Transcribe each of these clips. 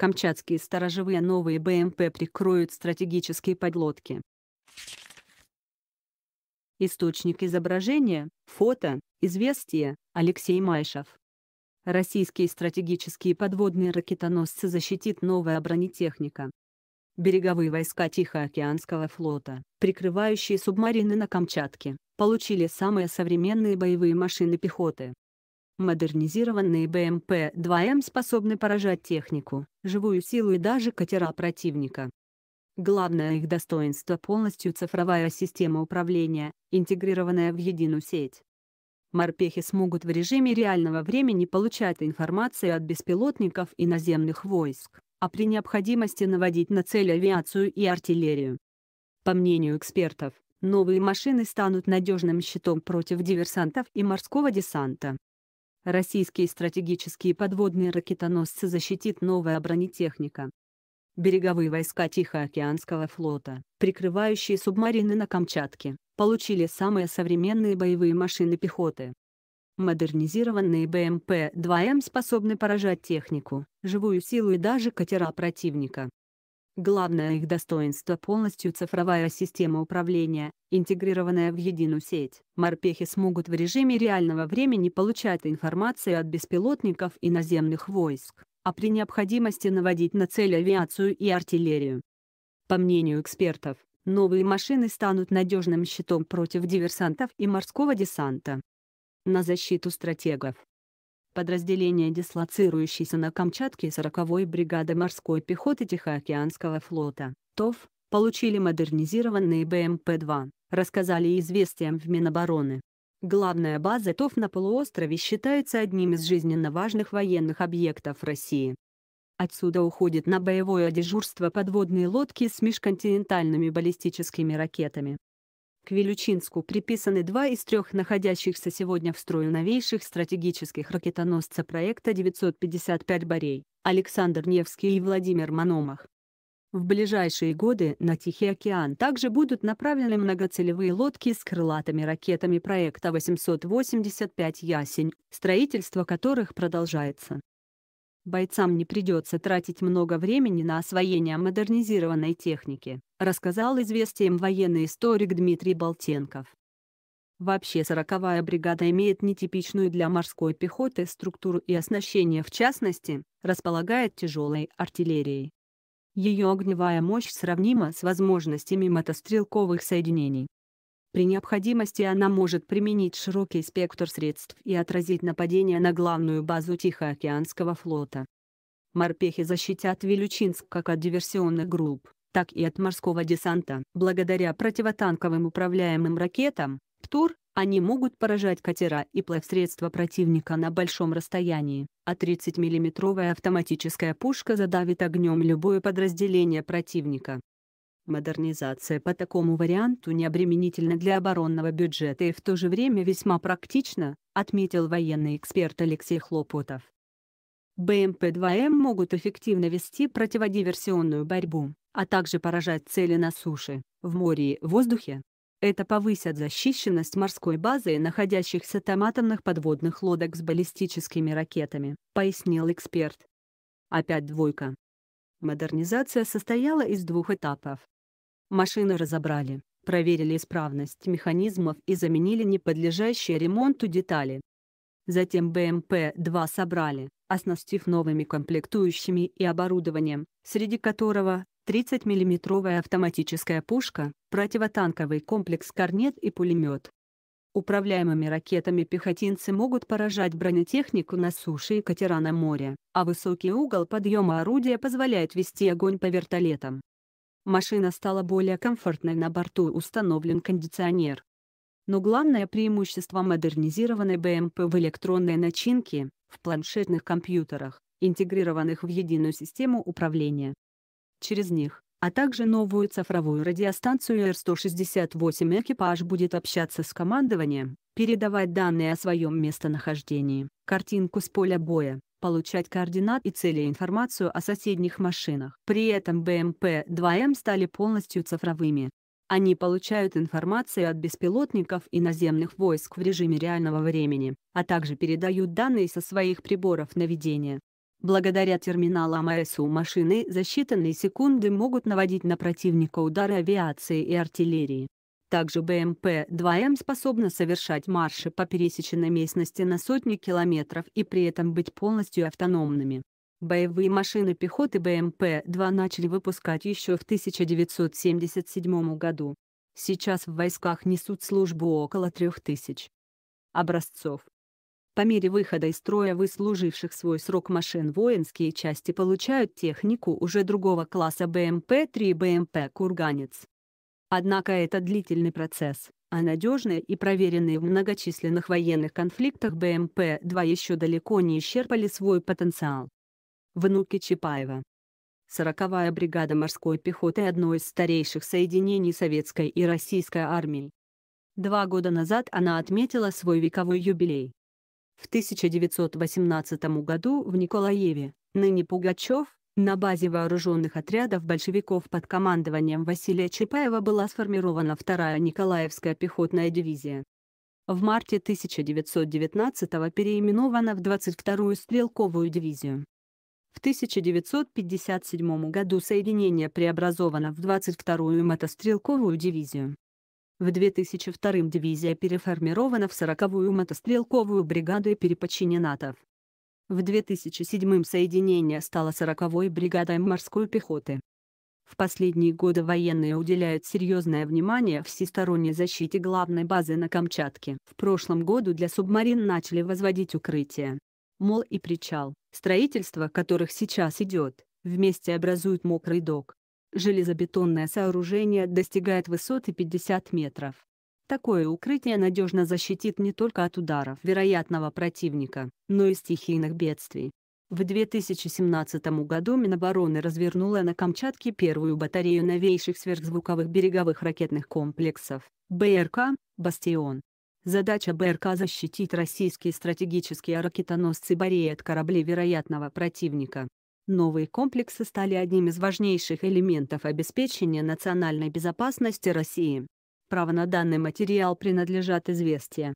Камчатские сторожевые новые БМП прикроют стратегические подлодки. Источник изображения, фото, известие, Алексей Майшев. Российские стратегические подводные ракетоносцы защитит новая бронетехника. Береговые войска Тихоокеанского флота, прикрывающие субмарины на Камчатке, получили самые современные боевые машины пехоты. Модернизированные БМП-2М способны поражать технику, живую силу и даже катера противника. Главное их достоинство – полностью цифровая система управления, интегрированная в единую сеть. Морпехи смогут в режиме реального времени получать информацию от беспилотников и наземных войск, а при необходимости наводить на цель авиацию и артиллерию. По мнению экспертов, новые машины станут надежным щитом против диверсантов и морского десанта. Российские стратегические подводные ракетоносцы защитит новая бронетехника. Береговые войска Тихоокеанского флота, прикрывающие субмарины на Камчатке, получили самые современные боевые машины пехоты. Модернизированные БМП-2М способны поражать технику, живую силу и даже катера противника. Главное их достоинство полностью цифровая система управления, интегрированная в единую сеть. Морпехи смогут в режиме реального времени получать информацию от беспилотников и наземных войск, а при необходимости наводить на цель авиацию и артиллерию. По мнению экспертов, новые машины станут надежным щитом против диверсантов и морского десанта. На защиту стратегов подразделение, дислоцирующееся на Камчатке 40-й бригады морской пехоты Тихоокеанского флота, ТОВ, получили модернизированные БМП-2, рассказали известиям в Минобороны. Главная база ТОВ на полуострове считается одним из жизненно важных военных объектов России. Отсюда уходят на боевое дежурство подводные лодки с межконтинентальными баллистическими ракетами, к Вилючинску приписаны два из трех находящихся сегодня в строю новейших стратегических ракетоносца проекта 955 «Борей» — Александр Невский и Владимир Мономах. В ближайшие годы на Тихий океан также будут направлены многоцелевые лодки с крылатыми ракетами проекта 885 «Ясень», строительство которых продолжается. Бойцам не придется тратить много времени на освоение модернизированной техники рассказал известием военный историк Дмитрий Болтенков. Вообще 40-я бригада имеет нетипичную для морской пехоты структуру и оснащение в частности, располагает тяжелой артиллерией. Ее огневая мощь сравнима с возможностями мотострелковых соединений. При необходимости она может применить широкий спектр средств и отразить нападение на главную базу Тихоокеанского флота. Морпехи защитят Вилючинск как от диверсионных групп так и от морского десанта. Благодаря противотанковым управляемым ракетам, ПТУР, они могут поражать катера и плавсредства противника на большом расстоянии, а 30 миллиметровая автоматическая пушка задавит огнем любое подразделение противника. Модернизация по такому варианту необременительна для оборонного бюджета и в то же время весьма практична, отметил военный эксперт Алексей Хлопотов. БМП-2М могут эффективно вести противодиверсионную борьбу, а также поражать цели на суше, в море и в воздухе. Это повысит защищенность морской базы находящихся там атомных подводных лодок с баллистическими ракетами, пояснил эксперт. Опять двойка. Модернизация состояла из двух этапов. Машины разобрали, проверили исправность механизмов и заменили неподлежащие ремонту детали. Затем БМП-2 собрали, оснастив новыми комплектующими и оборудованием, среди которого 30 миллиметровая автоматическая пушка, противотанковый комплекс «Корнет» и пулемет. Управляемыми ракетами пехотинцы могут поражать бронетехнику на суше и катера на море, а высокий угол подъема орудия позволяет вести огонь по вертолетам. Машина стала более комфортной на борту установлен кондиционер. Но главное преимущество модернизированной БМП в электронной начинке, в планшетных компьютерах, интегрированных в единую систему управления через них, а также новую цифровую радиостанцию Р-168 экипаж будет общаться с командованием, передавать данные о своем местонахождении, картинку с поля боя, получать координат и цели информацию о соседних машинах. При этом БМП-2М стали полностью цифровыми. Они получают информацию от беспилотников и наземных войск в режиме реального времени, а также передают данные со своих приборов наведения. Благодаря терминалам АСУ машины за считанные секунды могут наводить на противника удары авиации и артиллерии. Также БМП-2М способна совершать марши по пересеченной местности на сотни километров и при этом быть полностью автономными. Боевые машины пехоты БМП-2 начали выпускать еще в 1977 году. Сейчас в войсках несут службу около 3000 образцов. По мере выхода из строя выслуживших свой срок машин воинские части получают технику уже другого класса БМП-3 и БМП «Курганец». Однако это длительный процесс, а надежные и проверенные в многочисленных военных конфликтах БМП-2 еще далеко не исчерпали свой потенциал. Внуки Чапаева Сороковая бригада морской пехоты одно из старейших соединений советской и российской армии. Два года назад она отметила свой вековой юбилей. В 1918 году в Николаеве, ныне Пугачев, на базе вооруженных отрядов большевиков под командованием Василия Чапаева была сформирована вторая Николаевская пехотная дивизия. В марте 1919 переименована в 22-ю стрелковую дивизию. В 1957 году соединение преобразовано в 22-ю мотострелковую дивизию. В 2002 дивизия переформирована в 40-ю мотострелковую бригаду и переподчинена ТАВ. В 2007 соединение стало 40-й бригадой морской пехоты. В последние годы военные уделяют серьезное внимание всесторонней защите главной базы на Камчатке. В прошлом году для субмарин начали возводить укрытия. Мол и причал, строительство которых сейчас идет, вместе образуют мокрый док. Железобетонное сооружение достигает высоты 50 метров. Такое укрытие надежно защитит не только от ударов вероятного противника, но и стихийных бедствий. В 2017 году Минобороны развернула на Камчатке первую батарею новейших сверхзвуковых береговых ракетных комплексов БРК «Бастион». Задача БРК – защитить российские стратегические ракетоносцы Борей от кораблей вероятного противника. Новые комплексы стали одним из важнейших элементов обеспечения национальной безопасности России. Право на данный материал принадлежат известия.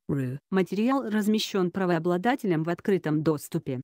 Материал размещен правообладателем в открытом доступе.